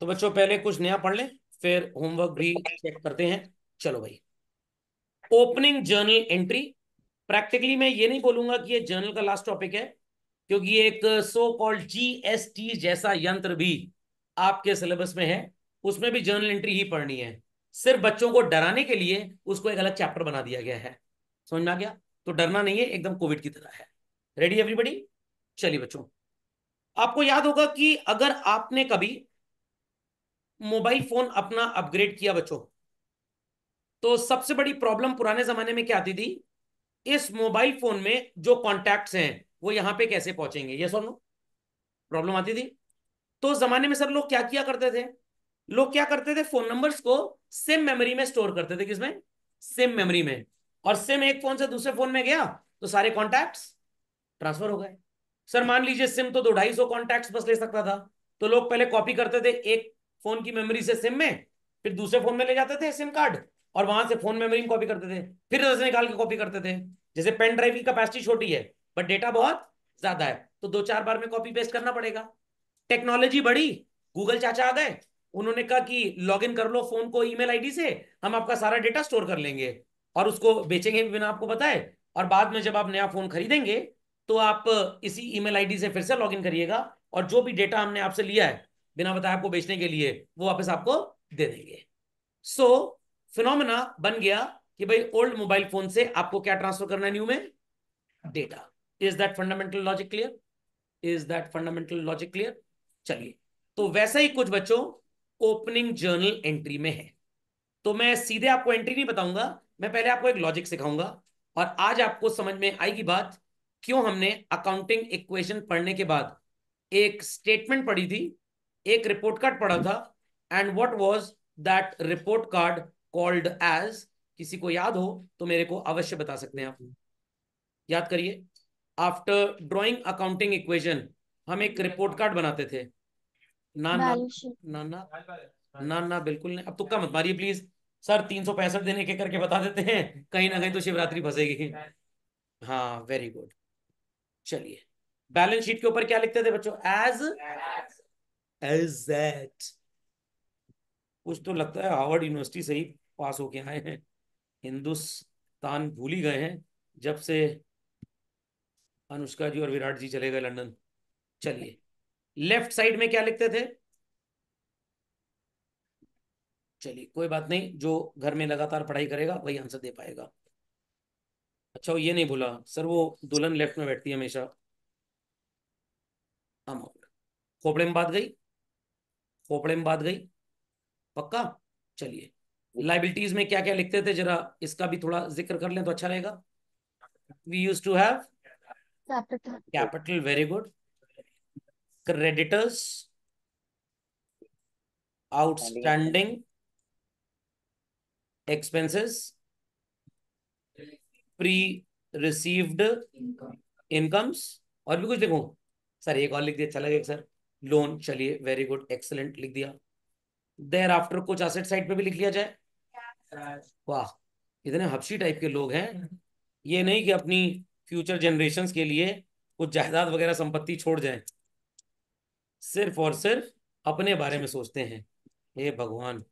तो बच्चों पहले कुछ नया पढ़ लें फिर होमवर्क भी चेक करते हैं चलो भाई ओपनिंग जर्नल एंट्री प्रैक्टिकली मैं ये नहीं बोलूंगा कि ये जर्नल का लास्ट टॉपिक है क्योंकि ये एक सो कॉल्ड जीएसटी जैसा यंत्र भी आपके सिलेबस में है उसमें भी जर्नल एंट्री ही पढ़नी है सिर्फ बच्चों को डराने के लिए उसको एक अलग चैप्टर बना दिया गया है समझ में आ गया तो डरना नहीं है एकदम कोविड की तरह है रेडी एवरीबडी चलिए बच्चों आपको याद होगा कि अगर आपने कभी मोबाइल फोन अपना अपग्रेड किया बच्चों तो सबसे बड़ी प्रॉब्लम पुराने जमाने में क्या आती थी इस मोबाइल फोन में जो कॉन्टैक्ट्स हैं वो यहां पे कैसे पहुंचेंगे ये सुनो प्रॉब्लम आती थी तो जमाने में सर लोग क्या किया करते थे लोग क्या करते थे फोन नंबर्स को सिम मेमोरी में स्टोर करते थे किसमें सिम मेमोरी में और सिम एक फोन से दूसरे फोन में गया तो सारे कॉन्टैक्ट ट्रांसफर हो गए सर मान लीजिए सिम तो दो ढाई सौ बस ले सकता था तो लोग पहले कॉपी करते थे एक फोन की मेमोरी से सिम में फिर दूसरे फोन में ले जाते थे सिम कार्ड और वहां से फोन मेमोरी में कॉपी करते थे फिर उसे निकाल के कॉपी करते थे जैसे पेन ड्राइव की कैपेसिटी छोटी है बट डेटा बहुत ज्यादा है तो दो चार बार में कॉपी पेस्ट करना पड़ेगा टेक्नोलॉजी बढ़ी गूगल चाचा आ गए उन्होंने कहा कि लॉग इन कर लो फोन को ईमेल आईडी से हम आपका सारा डेटा स्टोर कर लेंगे और उसको बेचेंगे भी बिना आपको बताए और बाद में जब आप नया फोन खरीदेंगे तो आप इसी ईमेल आईडी से फिर से लॉगिन करिएगा और जो भी डेटा हमने आपसे लिया है बिना बताए आपको बेचने के लिए वो वापस आपको दे देंगे सो so, फिनोमिना बन गया कि भाई ओल्ड मोबाइल फोन से आपको क्या ट्रांसफर करना है न्यू में data is that fundamental logic clear is that fundamental logic clear चलिए तो वैसा ही कुछ बच्चों ओपनिंग जर्नल एंट्री में है तो मैं सीधे आपको एंट्री नहीं बताऊंगा मैं पहले आपको एक लॉजिक सिखाऊंगा और आज आपको समझ में आएगी बात क्यों हमने अकाउंटिंग इक्वेशन पढ़ने के बाद एक स्टेटमेंट पढ़ी थी एक रिपोर्ट कार्ड पढ़ा था and what was that report card called as किसी को याद हो तो मेरे को अवश्य बता सकते हैं आप याद करिए आफ्टर ड्रॉइंग अकाउंटिंग इक्वेशन हम एक रिपोर्ट कार्ड बनाते थे ना ना ना बिल्कुल नहीं अब तुक्का मत मारिए प्लीज सर तीन सौ पैंसठ दिन एक करके बता देते हैं कहीं ना कहीं तो शिवरात्रि फंसेगी हाँ वेरी गुड चलिए बैलेंस शीट के ऊपर क्या लिखते थे बच्चों एज एज दैट कुछ तो लगता है हार्वर्ड यूनिवर्सिटी से ही पास होके आए हैं हिंदुस्तान भूल ही गए हैं जब से अनुष्का जी और विराट जी चले गए लंदन चलिए लेफ्ट साइड में क्या लिखते थे चलिए कोई बात नहीं जो घर में लगातार पढ़ाई करेगा वही आंसर दे पाएगा अच्छा वो ये नहीं भूला सर वो दुल्हन लेफ्ट में बैठती है हमेशा हम खोपड़े में बात गई खोपड़े में बात गई पक्का चलिए लाइबिलिटीज में क्या क्या लिखते थे जरा इसका भी थोड़ा जिक्र कर लें तो अच्छा रहेगा we use to have capital capital very good creditors outstanding expenses pre received incomes और भी कुछ देखो सर एक और लिख दिया अच्छा लगेगा सर लोन चलिए वेरी गुड एक्सलेंट लिख दिया देर आफ्टर कुछ एसेट साइड पे भी लिख लिया जाए वाह इतने हफ्सी टाइप के लोग हैं ये नहीं कि अपनी फ्यूचर जनरेशन के लिए कुछ जायदाद वगैरह संपत्ति छोड़ जाए सिर्फ और सिर्फ अपने बारे में सोचते हैं हे भगवान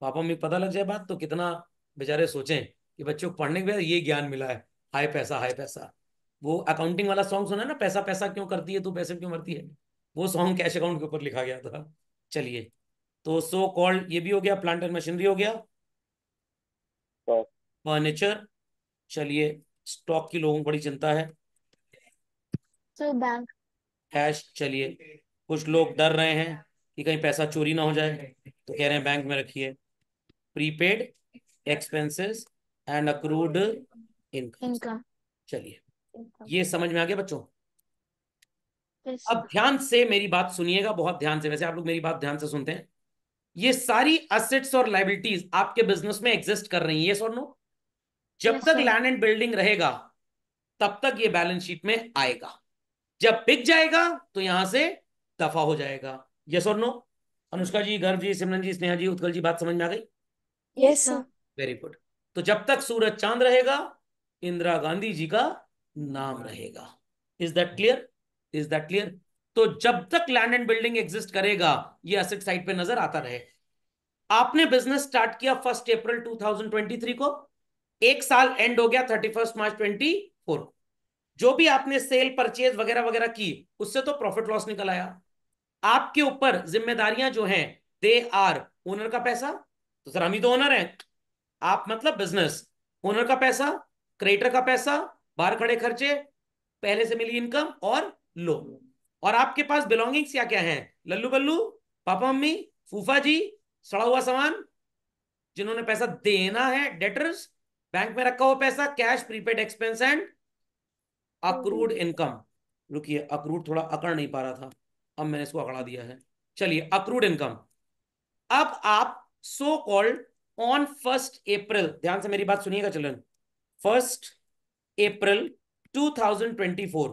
पापा मम्मी पता लग जाए बात तो कितना बेचारे सोचें कि बच्चों को पढ़ने के बाद ये ज्ञान मिला है हाय पैसा हाय पैसा वो अकाउंटिंग वाला सॉन्ग सुना ना पैसा पैसा क्यों करती है तू पैसे क्यों मरती है वो सॉन्ग कैश अकाउंट के ऊपर लिखा गया था चलिए तो सो कॉल्ड ये भी हो गया प्लांट एंड मशीनरी हो गया फर्नीचर चलिए स्टॉक की लोगों को बड़ी चिंता है सो बैंक कैश चलिए कुछ लोग डर रहे हैं कि कहीं पैसा चोरी ना हो जाए तो कह रहे हैं बैंक में रखिए prepaid expenses and accrued income चलिए ये समझ में आ गया बच्चों अब ध्यान से मेरी बात सुनिएगा बहुत ध्यान से वैसे आप लोग मेरी बात ध्यान से सुनते हैं ये सारी असेट्स और लाइबिलिटीज आपके बिजनेस में एग्जिस्ट कर रही है yes नो जब yes, तक लैंड एंड बिल्डिंग रहेगा तब तक ये बैलेंस शीट में आएगा जब बिक जाएगा तो यहां से दफा हो जाएगा यस और नो अनुष्का जी गर्व जी सिमरन जी स्नेहा जी उत्कल जी बात समझ में आ गई यस सर वेरी गुड तो जब तक सूरज चांद रहेगा इंदिरा गांधी जी का नाम रहेगा is that clear is that clear तो जब तक लैंड एंड बिल्डिंग एग्जिस्ट करेगा ये असिट साइड पे नजर आता रहे आपने बिजनेस स्टार्ट किया फर्स्ट अप्रैल 2023 को एक साल एंड हो गया 31 मार्च 24 जो भी आपने सेल परचेज वगैरह वगैरह की उससे तो प्रॉफिट लॉस निकल आया आपके ऊपर जिम्मेदारियां जो हैं दे आर ओनर का पैसा तो सर हम ही तो ओनर हैं आप मतलब बिजनेस ओनर का पैसा क्रेडिटर का पैसा बाहर खड़े खर्चे पहले से मिली इनकम और लोन और आपके पास बिलोंगिंग्स क्या क्या हैं लल्लू बल्लू पापा मम्मी फूफा जी सड़ा हुआ सामान जिन्होंने पैसा देना है डेटर्स बैंक में रखा हुआ पैसा cash prepaid expense and accrued income रुकिए अक्रूड थोड़ा अकड़ नहीं पा रहा था अब मैंने इसको अकड़ा दिया है चलिए अक्रूड इनकम अब आप so called on first April ध्यान से मेरी बात सुनिएगा चलन फर्स्ट अप्रैल 2024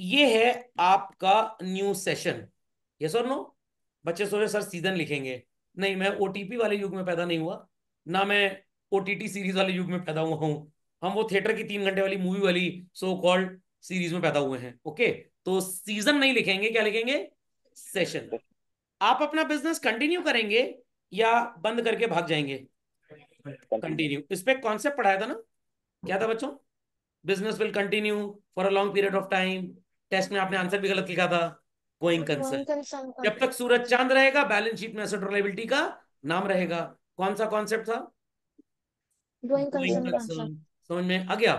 ये है आपका न्यू सेशन यस और नो बच्चे सोचे सर सीजन लिखेंगे नहीं मैं ओटीपी वाले युग में पैदा नहीं हुआ ना मैं ओटीटी सीरीज वाले युग में पैदा हुआ हूं हम वो थिएटर की तीन घंटे वाली मूवी वाली सो कॉल्ड सीरीज में पैदा हुए हैं ओके तो सीजन नहीं लिखेंगे क्या लिखेंगे सेशन आप अपना बिजनेस कंटिन्यू करेंगे या बंद करके भाग जाएंगे कंटिन्यू इस पर कॉन्सेप्ट पढ़ाया था ना क्या था बच्चों business will continue for a long period of time test में आपने आंसर भी गलत लिखा था गोइंग कंसर्न हाँ। जब तक सूरज चांद रहेगा बैलेंस शीट में एसेट रिलायबिलिटी का नाम रहेगा कौन सा कॉन्सेप्ट था गोइंग कंसर्न हाँ, समझ में आ गया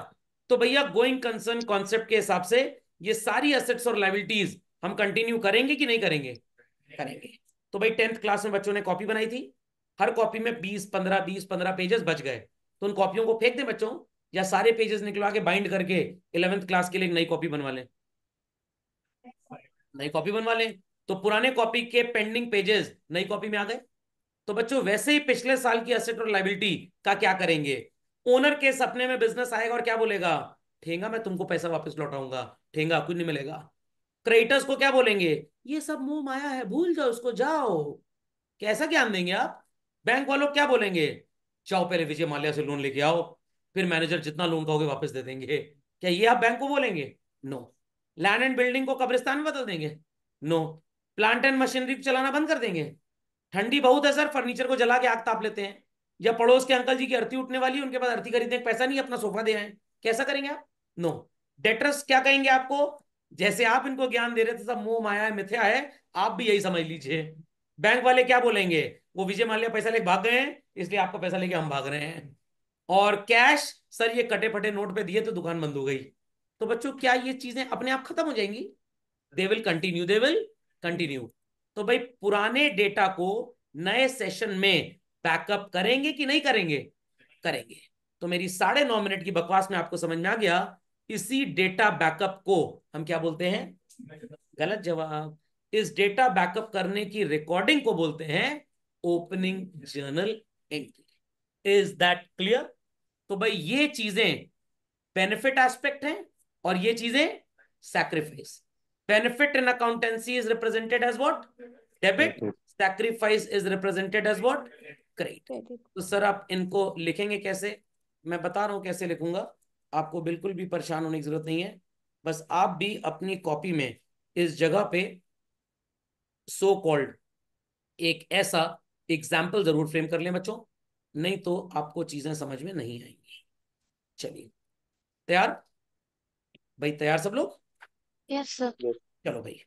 तो भैया गोइंग कंसर्न कॉन्सेप्ट के हिसाब से ये सारी असेट्स और लाइबिलिटीज हम कंटिन्यू करेंगे कि नहीं करेंगे करेंगे तो भाई टेंथ क्लास में बच्चों ने कॉपी बनाई थी हर कॉपी में बीस पंद्रह बीस पंद्रह पेजेस बच गए तो उन कॉपियों को फेंक दें बच्चों या सारे पेजेस निकलवा के बाइंड करके इलेवेंथ क्लास के लिए नई कॉपी बनवा लें नई कॉपी बनवा लें तो पुराने कॉपी के पेंडिंग पेजेस नई कॉपी में आ गए तो बच्चों वैसे ही पिछले साल की असेट और लाइबिलिटी का क्या करेंगे ओनर के सपने में बिजनेस आएगा और क्या बोलेगा ठेंगा मैं तुमको पैसा वापस लौटाऊंगा ठेंगा कुछ नहीं मिलेगा क्रेडिटर्स को क्या बोलेंगे ये सब मुंह माया है भूल जाओ उसको जाओ कैसा ज्ञान देंगे आप बैंक वालों क्या बोलेंगे जाओ पहले विजय माल्या से लोन लेके आओ फिर मैनेजर जितना लोन कहोगे वापस दे देंगे क्या ये आप बैंक को बोलेंगे नो लैंड एंड बिल्डिंग को कब्रिस्तान में बदल देंगे नो प्लांट एंड मशीनरी चलाना बंद कर देंगे ठंडी बहुत है सर फर्नीचर को जला के आग ताप लेते हैं या पड़ोस के अंकल जी की अर्थी उठने वाली है उनके पास अर्थी खरीदने पैसा नहीं अपना सोफा दे आए कैसा करेंगे आप नो डेटर्स क्या कहेंगे आपको जैसे आप इनको ज्ञान दे रहे थे सब मोह माया है मिथ्या है आप भी यही समझ लीजिए बैंक वाले क्या बोलेंगे वो विजय माल्या पैसा लेके भाग गए हैं इसलिए आपका पैसा लेके हम भाग रहे हैं और कैश सर ये कटे फटे नोट पे दिए तो दुकान बंद हो गई तो बच्चों क्या ये चीजें अपने आप खत्म हो जाएंगी they will continue they will continue तो भाई पुराने डेटा को नए सेशन में बैकअप करेंगे कि नहीं करेंगे करेंगे तो मेरी साढ़े नौ मिनट की बकवास में आपको समझ में आ गया इसी डेटा बैकअप को हम क्या बोलते हैं गलत जवाब इस डेटा बैकअप करने की रिकॉर्डिंग को बोलते हैं opening journal entry is that clear तो भाई ये चीजें बेनिफिट एस्पेक्ट हैं और ये चीजें sacrifice benefit in accountancy is represented as what debit sacrifice is represented as what credit तो सर आप इनको लिखेंगे कैसे मैं बता रहा हूं कैसे लिखूंगा आपको बिल्कुल भी परेशान होने की जरूरत नहीं है बस आप भी अपनी कॉपी में इस जगह पे सो so कॉल्ड एक ऐसा एग्जाम्पल जरूर फ्रेम कर लें बच्चों नहीं तो आपको चीजें समझ में नहीं आएंगी चलिए तैयार भाई तैयार सब लोग यस सर चलो भाई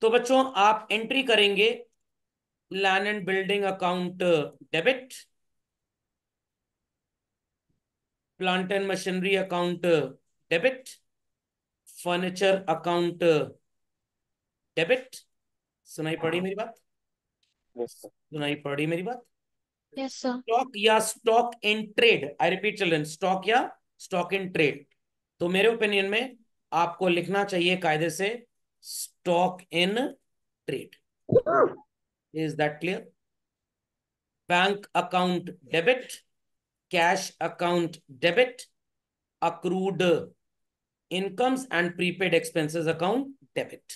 तो बच्चों आप एंट्री करेंगे land and building account debit plant and machinery account debit furniture account debit सुनाई पड़ी मेरी बात सुनाई पड़ी मेरी बात स्टॉक या stock in trade I repeat children stock या स्टॉक इन ट्रेड तो मेरे ओपिनियन में आपको लिखना चाहिए कायदे से stock in trade is that clear bank account debit cash account debit accrued incomes and prepaid expenses account debit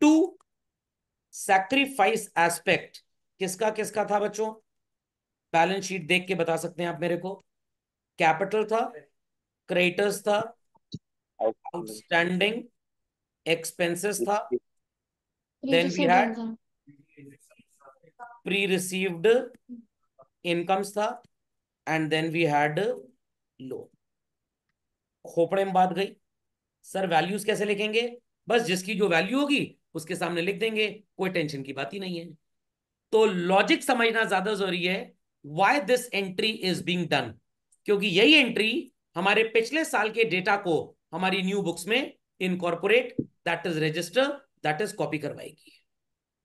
to sacrifice aspect किसका किसका था बच्चों बैलेंस शीट देख के बता सकते हैं आप मेरे को कैपिटल था क्रेडिटर्स था आउटस्टैंडिंग एक्सपेंसेस था then we had pre received incomes था and then we had loan खोपड़े में बात गई सर वैल्यूज कैसे लिखेंगे बस जिसकी जो वैल्यू होगी उसके सामने लिख देंगे कोई टेंशन की बात ही नहीं है तो लॉजिक समझना ज्यादा जरूरी है why this entry is being done क्योंकि यही एंट्री हमारे पिछले साल के डेटा को हमारी न्यू बुक्स में incorporate that is register that is copy करवाएगी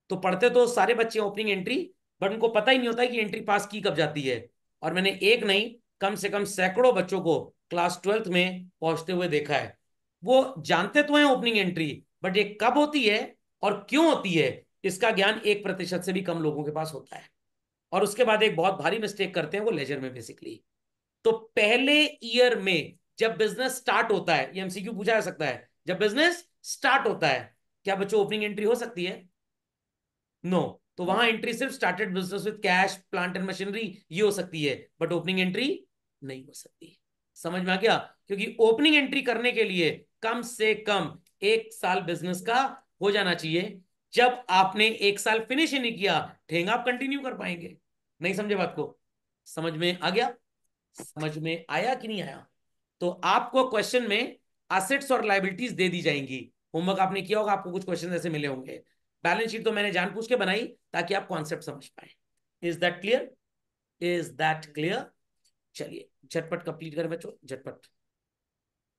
तो पढ़ते तो सारे बच्चे ओपनिंग एंट्री बट उनको पता ही नहीं होता कि एंट्री पास की कब जाती है और मैंने एक नहीं कम से कम सैकड़ों बच्चों को क्लास ट्वेल्थ में पहुंचते हुए देखा है वो जानते तो हैं ओपनिंग एंट्री बट ये कब होती है और क्यों होती है इसका ज्ञान एक प्रतिशत से भी कम लोगों के पास होता है और उसके बाद एक बहुत भारी मिस्टेक करते हैं वो लेजर में बेसिकली तो पहले ईयर में जब बिजनेस स्टार्ट होता है एमसीक्यू पूछा जा सकता है जब बिजनेस स्टार्ट होता है क्या बच्चों ओपनिंग एंट्री हो सकती है नो no. तो वहां एंट्री सिर्फ started business with cash plant and machinery ये हो सकती है बट ओपनिंग एंट्री नहीं हो सकती समझ में आ गया क्योंकि ओपनिंग एंट्री करने के लिए कम से कम एक साल बिजनेस का हो जाना चाहिए जब आपने एक साल फिनिश ही नहीं किया ठेंग आप कंटिन्यू कर पाएंगे नहीं समझे बात को समझ में आ गया समझ में आया कि नहीं आया तो आपको क्वेश्चन में असेट्स और लाइबिलिटीज दे दी जाएंगी होमवर्क आपने किया होगा आपको कुछ क्वेश्चन ऐसे मिले होंगे बैलेंस शीट तो मैंने जान पूछ के बनाई ताकि आप कॉन्सेप्ट समझ पाए is that clear is that clear चलिए झटपट कंप्लीट कर बच्चों झटपट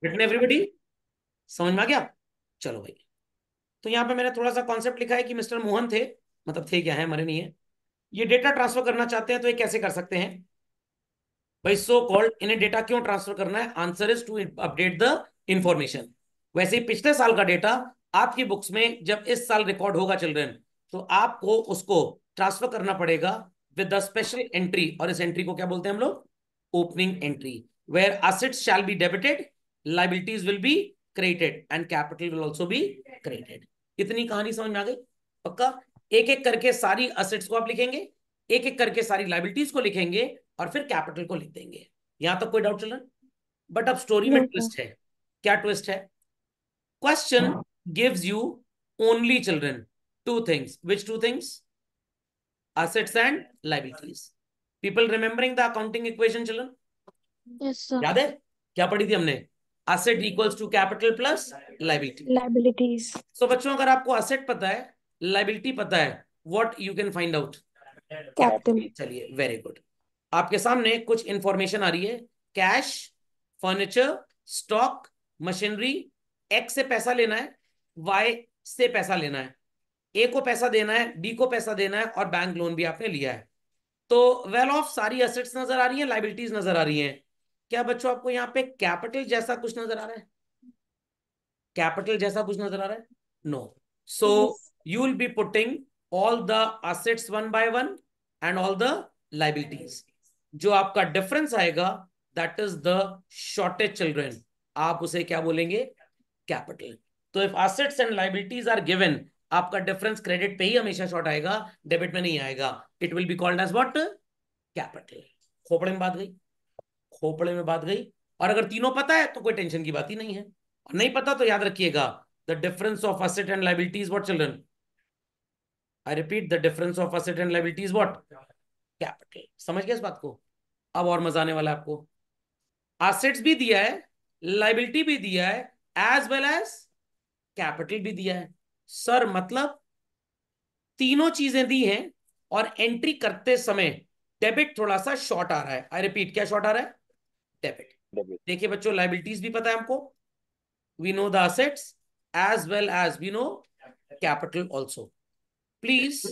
रिटन एवरीबडी समझ में आ गया चलो भाई तो यहाँ पे मैंने थोड़ा सा कॉन्सेप्ट लिखा है कि मिस्टर मोहन थे मतलब थे क्या है मरे नहीं है ये डेटा ट्रांसफर करना चाहते हैं तो ये कैसे कर सकते हैं भाई सो कॉल्ड इन्हें डेटा क्यों ट्रांसफर करना है answer is to update the information वैसे पिछले साल का डेटा आपकी बुक्स में जब इस साल रिकॉर्ड होगा चिल्ड्रेन तो आपको उसको ट्रांसफर करना पड़ेगा विद द स्पेशल एंट्री और इस एंट्री को क्या बोलते हैं हम लोग opening entry where assets shall be debited liabilities will be created and capital will also be created इतनी कहानी समझ में आ गई पक्का एक एक करके सारी असेट्स को आप लिखेंगे एक एक करके सारी लाइबिलिटीज को लिखेंगे और फिर कैपिटल को लिख देंगे यहां तक कोई डाउट चल रहा बट अब स्टोरी में ट्विस्ट है क्या ट्विस्ट है question gives you only children two things which two things assets and liabilities people remembering the accounting equation children याद है क्या पढ़ी थी हमने asset equals to capital plus liability liabilities so बच्चों अगर आपको असेट पता है लाइबिलिटी पता है what you can find out capital चलिए वेरी गुड आपके सामने कुछ इंफॉर्मेशन आ रही है cash furniture stock machinery X से पैसा लेना है वाई से पैसा लेना है ए को पैसा देना है बी को पैसा देना है और बैंक लोन भी आपने लिया है तो वेल ऑफ सारी असेट्स नजर आ रही हैं लाइबिलिटीज नजर आ रही हैं क्या बच्चों आपको यहाँ पे कैपिटल जैसा कुछ नजर आ रहा है कैपिटल जैसा कुछ नजर आ रहा है no so you will be putting all the assets one by one and all the liabilities जो आपका डिफरेंस आएगा that is the shortage children आप उसे क्या बोलेंगे कैपिटल तो if assets and liabilities are given आपका डिफरेंस क्रेडिट पे ही हमेशा शॉर्ट आएगा डेबिट में नहीं आएगा it will be called as what capital खोपड़े में बात गई खोपड़े में बात गई और अगर तीनों पता है तो कोई टेंशन की बात ही नहीं है और नहीं पता तो याद रखिएगा the difference of asset and liability is what children I repeat the difference of asset and liability is what capital समझ गए इस बात को अब और मजा आने वाला है आपको असेट्स भी दिया है लाइबिलिटी भी दिया है एज वेल एज कैपिटल भी दिया है सर मतलब तीनों चीजें दी हैं और एंट्री करते समय डेबिट थोड़ा सा शॉर्ट आ रहा है आई रिपीट क्या शॉर्ट आ रहा है डेबिट देखिए बच्चों लाइबिलिटीज भी पता है हमको we know the assets as well as we know capital also please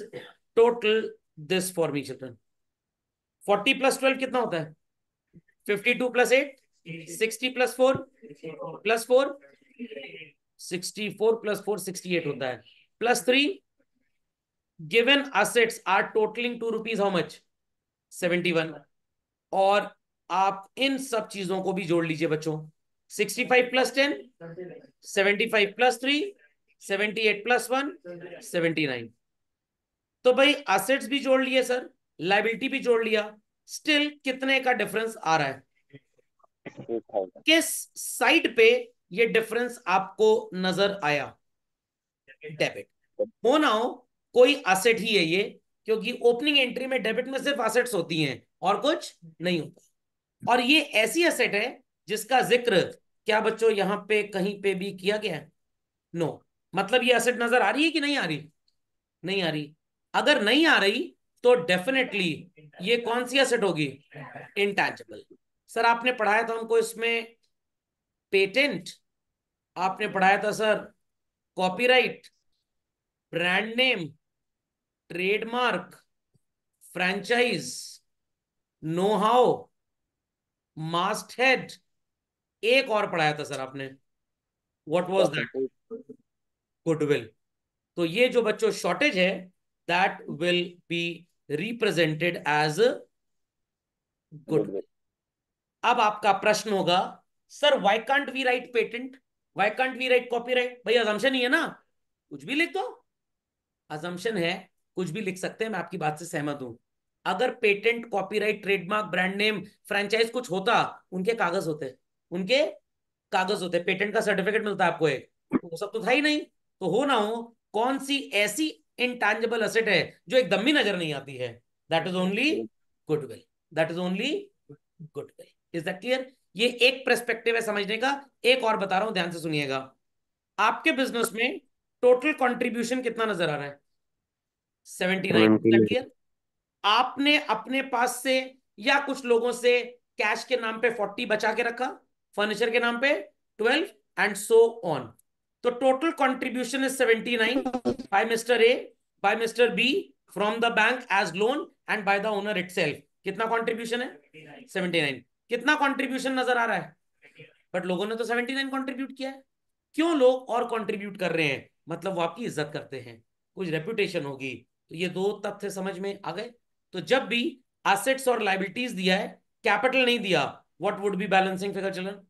total this for me children forty plus twelve कितना होता है fifty two plus eight sixty plus four plus four sixty four plus four sixty eight होता है plus three given assets are totaling to rupees how much seventy one और आप इन सब चीजों को भी जोड़ लीजिए बच्चों 65 plus ten seventy five plus three seventy eight plus one seventy nine तो भाई असेट्स भी जोड़ लिए सर लाइबिलिटी भी जोड़ लिया स्टिल कितने का डिफरेंस आ रहा है किस साइड पे ये डिफरेंस आपको नजर आया डेबिट हो ना हो कोई असेट ही है ये क्योंकि ओपनिंग एंट्री में डेबिट में सिर्फ असेट्स होती हैं और कुछ नहीं होता और ये ऐसी असेट है जिसका जिक्र क्या बच्चों यहां पे कहीं पे भी किया गया है नो मतलब ये असेट नजर आ रही है कि नहीं आ रही नहीं आ रही अगर नहीं आ रही तो डेफिनेटली ये कौन सी असेट होगी इंटैंजिबल सर आपने पढ़ाया था हमको इसमें पेटेंट आपने पढ़ाया था sir copyright brand name trademark franchise know how masthead एक और पढ़ाया था सर आपने व्हाट वाज दैट गुडविल तो ये जो बच्चों शॉर्टेज है that will be represented as goodwill अब आपका प्रश्न होगा sir why can't we write patent why can't we write copyright भाई अजम्पशन ही है ना कुछ भी लिख दो अजम्पशन है कुछ भी लिख सकते हैं मैं आपकी बात से सहमत हूं अगर patent copyright trademark brand name franchise कुछ होता उनके कागज होते उनके कागज होते पेटेंट का सर्टिफिकेट मिलता आपको एक तो वो सब तो था ही नहीं तो हो ना हो कौन सी ऐसी इनटैंजेबल असेट है जो एकदम ही नजर नहीं आती है that is only goodwill that is only goodwill is that clear ये एक प्रस्पेक्टिव है समझने का एक और बता रहा हूं ध्यान से सुनिएगा आपके बिजनेस में टोटल कंट्रीब्यूशन कितना नजर आ रहा है सेवेंटी नाइन क्लियर आपने अपने पास से या कुछ लोगों से कैश के नाम पे फोर्टी बचा के रखा फर्नीचर के नाम पे ट्वेल्व एंड सो ऑन तो total contribution is seventy nine by mister A by mister B from the bank as loan and by the owner it कितना कॉन्ट्रीब्यूशन है सेवेंटी नाइन कितना कॉन्ट्रीब्यूशन नजर आ रहा है बट लोगों ने तो सेवेंटी नाइन कॉन्ट्रीब्यूट किया है क्यों लोग और कॉन्ट्रीब्यूट कर रहे हैं मतलब वो आपकी इज्जत करते हैं कुछ रेपुटेशन होगी तो ये दो तथ्य समझ में आ गए तो जब भी एसेट्स और लाइबिलिटीज दिया है कैपिटल नहीं दिया what would be balancing figure चलन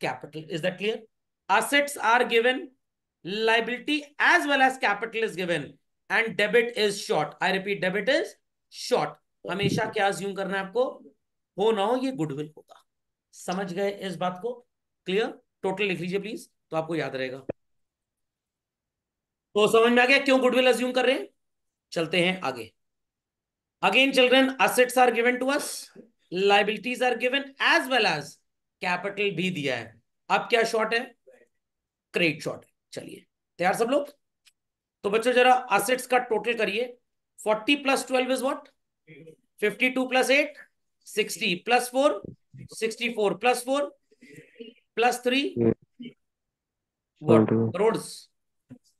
capital is that clear assets are given liability as well as capital is given and debit is short I repeat debit is short हमेशा क्या ज्यूम करना है आपको हो ना हो ये गुडविल होगा समझ गए इस बात को क्लियर टोटल लिख लीजिए प्लीज तो आपको याद रहेगा तो समझ में आ गया क्यों गुडविल अज्यूम कर रहे हैं चलते हैं आगे again children assets are given to us liabilities are given as well as capital भी दिया है अब क्या शॉर्ट है क्रेडिट शॉर्ट है चलिए तैयार सब लोग तो बच्चों जरा असेट्स का टोटल करिए 40 plus 12 is what 52 plus 8 60 plus 4 64 plus 4 plus 3 what crore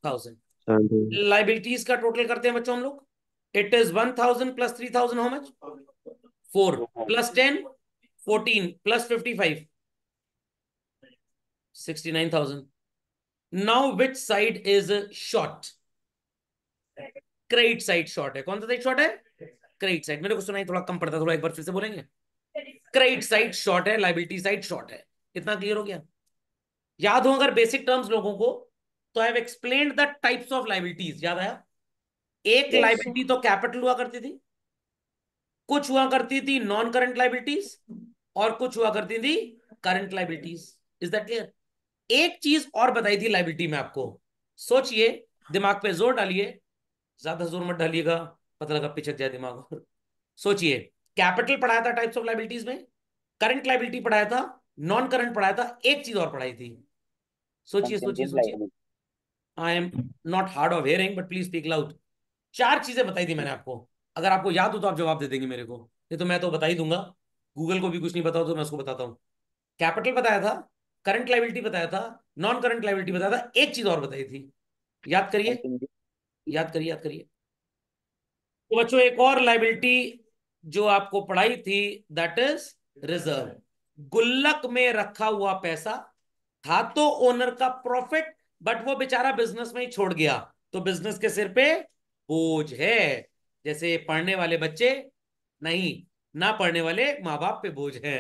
thousand liabilities का टोटल करते हैं बच्चों हम लोग it is 1000 plus 3000 how much 4 plus 10 14 plus 55 69000 now which side is short credit side short है कौन सा साइड शॉर्ट है क्रेडिट साइड मेरे को सुनाई थोड़ा कम पड़ता है थोड़ा एक बार फिर से बोलेंगे क्रेडिट साइड शॉर्ट है लाइबिलिटी साइड शॉर्ट है इतना क्लियर हो गया याद हो अगर बेसिक टर्म्स लोगों को तो I have explain the types of liabilities याद आया एक लाइबिलिटी तो कैपिटल हुआ करती थी कुछ हुआ करती थी नॉन करंट लाइबिलिटीज और कुछ हुआ करती थी current liabilities is that clear एक चीज और बताई थी लाइबिलिटी में आपको सोचिए दिमाग पे जोर डालिए ज्यादा जोर मत डालिएगा पता लगा पिछक जाए दिमाग सोचिए कैपिटल पढ़ाया था टाइप्स ऑफ लाइबिलिटीज में करंट लाइबिलिटी पढ़ाया था नॉन करंट पढ़ाया था एक चीज और पढ़ाई थी सोचिए सोचिए सोचिए I am not hard of hearing but please speak loud चार चीजें बताई थी मैंने आपको अगर आपको याद हो तो आप जवाब दे देंगे मेरे को ये तो मैं तो बता ही दूंगा गूगल को भी कुछ नहीं बताओ तो मैं उसको बताता हूँ कैपिटल बताया था करंट लाइबिलिटी बताया था नॉन करंट लाइबिलिटी बताया था एक चीज और बताई थी याद करिए याद करिए याद करिए तो बच्चों एक और लाइबिलिटी जो आपको पढ़ाई थी दैट इज रिजर्व गुल्लक में रखा हुआ पैसा था तो ओनर का प्रॉफिट बट वो बेचारा बिजनेस में ही छोड़ गया तो बिजनेस के सिर पे बोझ है जैसे पढ़ने वाले बच्चे नहीं ना पढ़ने वाले माँ बाप पे बोझ है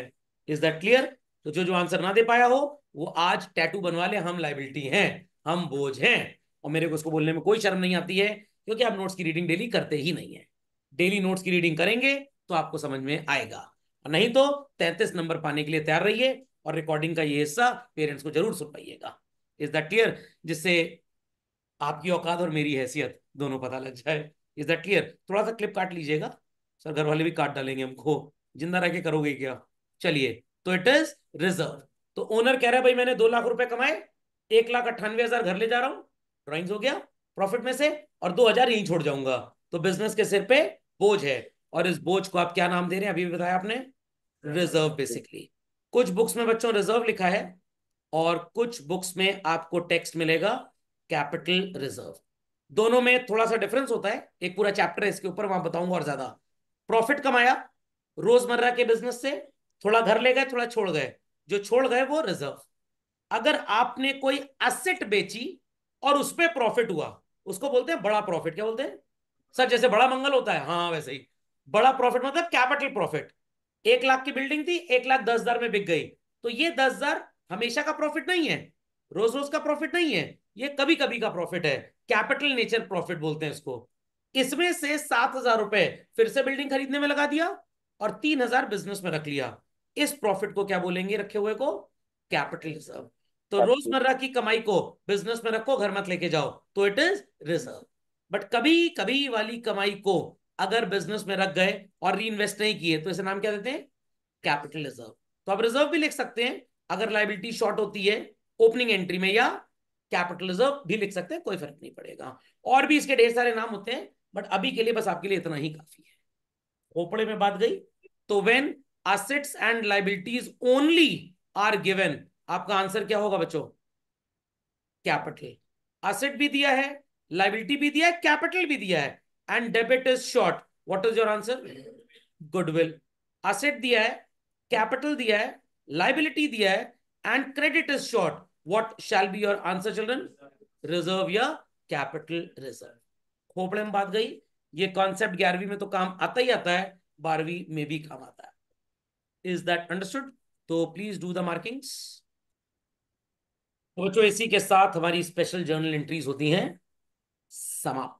इज दैट क्लियर तो जो जो आंसर ना दे पाया हो वो आज टैटू बनवा ले हम लाइबिलिटी हैं हम बोझ हैं और मेरे को उसको बोलने में कोई शर्म नहीं आती है क्योंकि आप नोट्स की रीडिंग डेली करते ही नहीं है डेली नोट्स की रीडिंग करेंगे तो आपको समझ में आएगा नहीं तो तैतीस नंबर पाने के लिए तैयार रहिए और रिकॉर्डिंग का ये हिस्सा पेरेंट्स को जरूर सुन पाइएगा इज दैट क्लियर जिससे आपकी औकात और मेरी हैसियत दोनों पता लग जाए इज दैट क्लियर थोड़ा सा क्लिप काट लीजिएगा सर घर वाले भी काट डालेंगे हमको जिंदा रह के करोगे क्या चलिए तो इट इज रिजर्व तो ओनर कह रहा है भाई मैंने दो लाख रुपए कमाए एक लाख अट्ठानवे हजार घर ले जा रहा हूं ड्रॉइंग्स हो गया प्रॉफिट में से और दो हजार यहीं छोड़ जाऊंगा तो बिजनेस के सिर पे बोझ है और इस बोझ को आप क्या नाम दे रहे हैं अभी भी बताया आपने रिजर्व बेसिकली कुछ बुक्स में बच्चों रिजर्व लिखा है और कुछ बुक्स में आपको टेक्स्ट मिलेगा कैपिटल रिजर्व दोनों में थोड़ा सा डिफरेंस होता है एक पूरा चैप्टर है इसके ऊपर वहां बताऊंगा और ज्यादा प्रॉफिट कमाया रोजमर्रा के बिजनेस से थोड़ा घर ले गए थोड़ा छोड़ गए जो छोड़ गए वो रिजर्व अगर आपने कोई असेट बेची और उस पर प्रॉफिट हुआ उसको बोलते हैं बड़ा प्रॉफिट क्या बोलते हैं सर जैसे बड़ा मंगल होता है हाँ वैसे ही बड़ा प्रॉफिट मतलब कैपिटल प्रॉफिट एक लाख की बिल्डिंग थी एक लाख दस हजार में बिक गई तो ये दस हजार हमेशा का प्रॉफिट नहीं है रोज रोज का प्रॉफिट नहीं है ये कभी कभी का प्रॉफिट है कैपिटल नेचर प्रॉफिट बोलते हैं इसको इसमें से सात हजार रुपए फिर से बिल्डिंग खरीदने में लगा दिया और तीन हजार बिजनेस में रख लिया इस प्रॉफिट को क्या बोलेंगे रखे हुए को कैपिटल रिजर्व तो रोजमर्रा की कमाई को बिजनेस में रखो घर मत लेके जाओ तो इट इज रिजर्व बट कभी कभी वाली कमाई को अगर बिजनेस में रख गए और री इन्वेस्ट नहीं किए तो इसे नाम क्या देते हैं कैपिटल रिजर्व तो आप रिजर्व भी लिख सकते हैं अगर लाइबिलिटी शॉर्ट होती है ओपनिंग एंट्री में या रिजर्व भी लिख सकते हैं कोई फर्क नहीं पड़ेगा और भी इसके ढेर सारे नाम होते हैं बट अभी के लिए बस आपके लिए इतना ही काफी है ओपड़े में बात गई तो when assets and liabilities only are given आपका आंसर क्या होगा बच्चों कैपिटल असेट भी दिया है लाइबिलिटी भी दिया है कैपिटल भी दिया है and debit is short what is your answer goodwill asset दिया है कैपिटल दिया है लाइबिलिटी दिया है and credit is short What shall be your answer, children? Reserve your capital reserve. खोपड़े में बात गई ये कॉन्सेप्ट ग्यारहवीं में तो काम आता ही आता है बारहवीं में भी काम आता है इज दैट अंडरस्टूड तो प्लीज डू द मार्किंग्स बच्चों इसी के साथ हमारी स्पेशल जर्नल एंट्रीज होती हैं समाप्त